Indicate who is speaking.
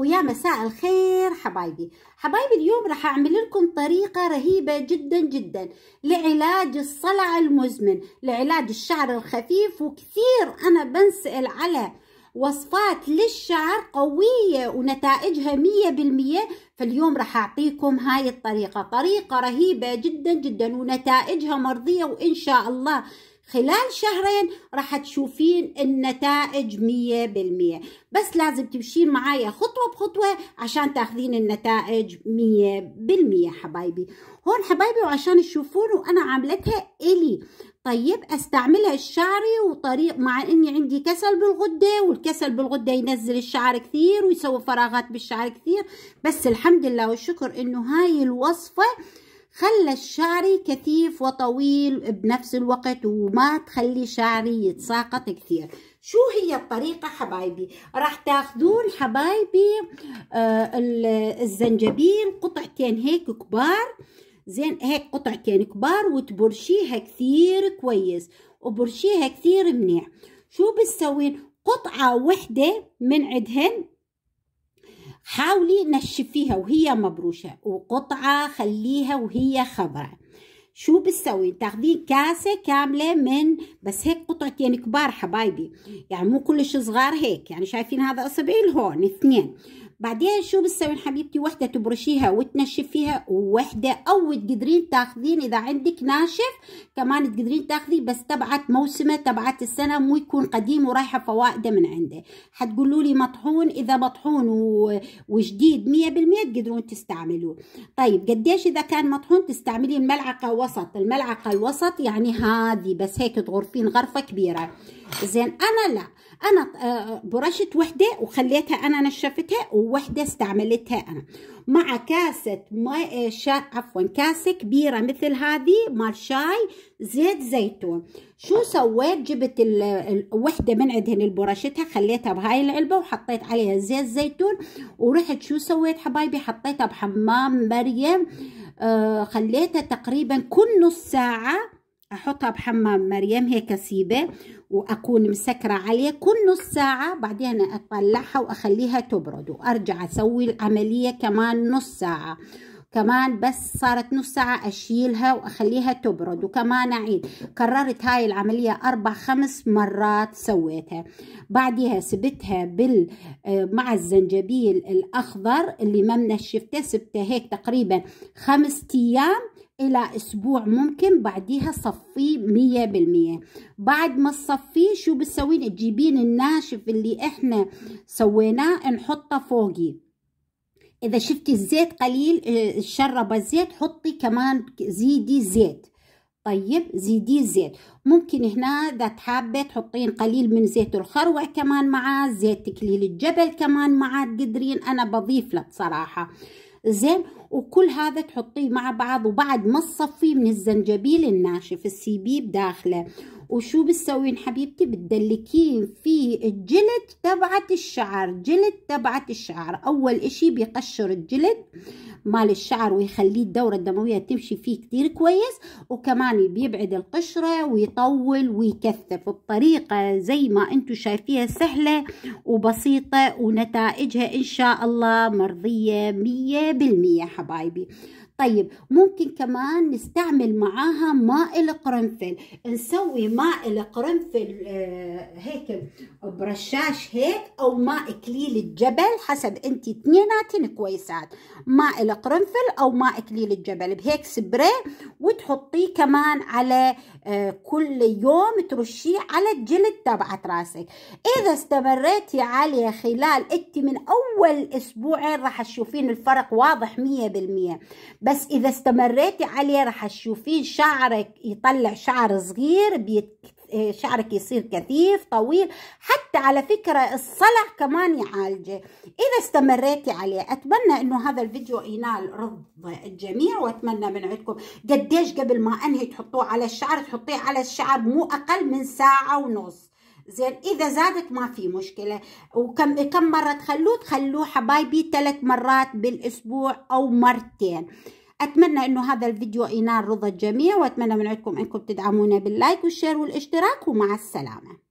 Speaker 1: ويا مساء الخير حبايبي حبايبي اليوم راح اعمل لكم طريقة رهيبة جدا جدا لعلاج الصلع المزمن لعلاج الشعر الخفيف وكثير انا بنسأل على وصفات للشعر قوية ونتائجها مية بالمية فاليوم راح أعطيكم هاي الطريقة طريقة رهيبة جدا جدا ونتائجها مرضية وإن شاء الله خلال شهرين راح تشوفين النتائج مية بالمية بس لازم تمشين معايا خطوة بخطوة عشان تاخذين النتائج مية بالمية حبايبي هون حبايبي وعشان تشوفون وانا عاملتها الي طيب استعملها الشعري وطريق مع اني عندي كسل بالغده والكسل بالغده ينزل الشعر كثير ويسوي فراغات بالشعر كثير بس الحمد لله والشكر انه هاي الوصفه خلى الشعر كثيف وطويل بنفس الوقت وما تخلي شعري يتساقط كثير شو هي الطريقة حبايبي راح تاخذون حبايبي آه الزنجبيل قطعتين هيك كبار زين هيك قطعتين كبار وتبرشيها كثير كويس وبرشيها كثير منيح شو بتسوين قطعة وحدة من عندهن حاولي نشفيها وهي مبروشة وقطعة خليها وهي خضراء شو بتسوي تاخذين كاسة كاملة من بس هيك قطعتين يعني كبار حبايبي يعني مو كلش صغار هيك يعني شايفين هذا اصبعي لهون اثنين بعدين شو بتسوين حبيبتي وحده تبرشيها وتنشفيها وحده او تقدرين تاخذين اذا عندك ناشف كمان تقدرين تاخذي بس تبعت موسمه تبعت السنه مو يكون قديم ورايحه فوائده من عنده حتقولوا لي مطحون اذا مطحون وجديد 100% تقدرون تستعملوه طيب قديش اذا كان مطحون تستعملين ملعقه وسط الملعقه الوسط يعني هذه بس هيك تغرفين غرفه كبيره زين انا لا انا آه، برشت وحده وخليتها انا نشفتها ووحده استعملتها انا مع كاسه ماء آه، شا عفوا كاسه كبيره مثل هذه مال شاي زيت زيتون شو سويت جبت الوحده من عندهن البرشتها خليتها بهاي العلبه وحطيت عليها زيت زيتون ورحت شو سويت حبايبي حطيتها بحمام مريم آه خليتها تقريبا كل نص ساعه احطها بحمام مريم هيك سيبه واكون مسكره عليه كل نص ساعه بعدين اطلعها واخليها تبرد وارجع اسوي العمليه كمان نص ساعه كمان بس صارت نص ساعة أشيلها وأخليها تبرد وكمان أعيد كررت هاي العملية أربع خمس مرات سويتها بعدها سبتها بال آه، مع الزنجبيل الأخضر اللي ما منشفته سبته هيك تقريبا خمس أيام الى اسبوع ممكن بعديها صفيه مية بالمية بعد ما تصفيه شو بتسوين تجيبين الناشف اللي احنا سويناه نحطه فوقي اذا شفتي الزيت قليل آه، شربه الزيت حطي كمان زيدي زيت طيب زيدي زيت ممكن هنا اذا تحابه تحطين قليل من زيت الخروع كمان معاه زيت تكليل الجبل كمان معاه تقدرين انا بضيف لك بصراحه زين وكل هذا تحطيه مع بعض وبعد ما تصفيه من الزنجبيل الناشف السيبيب داخله وشو بتسوين حبيبتي بتدلكين في الجلد تبعت الشعر جلد تبعت الشعر اول اشي بيقشر الجلد مال الشعر ويخليه الدورة الدموية تمشي فيه كتير كويس وكمان بيبعد القشرة ويطول ويكثف الطريقة زي ما انتم شايفيها سهلة وبسيطة ونتائجها ان شاء الله مرضية مية بالمية حبايبي طيب ممكن كمان نستعمل معاها ماء القرنفل نسوي ماء القرنفل آه، هيك برشاش هيك او ماء كليل الجبل حسب انت اثنيناتن كويسات ماء القرنفل او ماء كليل الجبل بهيك سبري وتحطيه كمان على آه، كل يوم ترشيه على الجلد تبعت راسك اذا استمريتي عليه خلال انت من اول اسبوعين راح تشوفين الفرق واضح 100% بس اذا استمريتي عليه رح تشوفين شعرك يطلع شعر صغير بيت... شعرك يصير كثيف طويل حتى على فكرة الصلع كمان يعالجه إذا استمريتي عليه أتمنى أنه هذا الفيديو ينال رضا الجميع وأتمنى من عندكم قديش قبل ما أنهي تحطوه على الشعر تحطيه على الشعر مو أقل من ساعة ونص زين اذا زادت ما في مشكله وكم كم مره تخلوه تخلوه حبايبي ثلاث مرات بالاسبوع او مرتين اتمنى انه هذا الفيديو ينال رضا الجميع واتمنى من عندكم انكم تدعمونا باللايك والشير والاشتراك ومع السلامه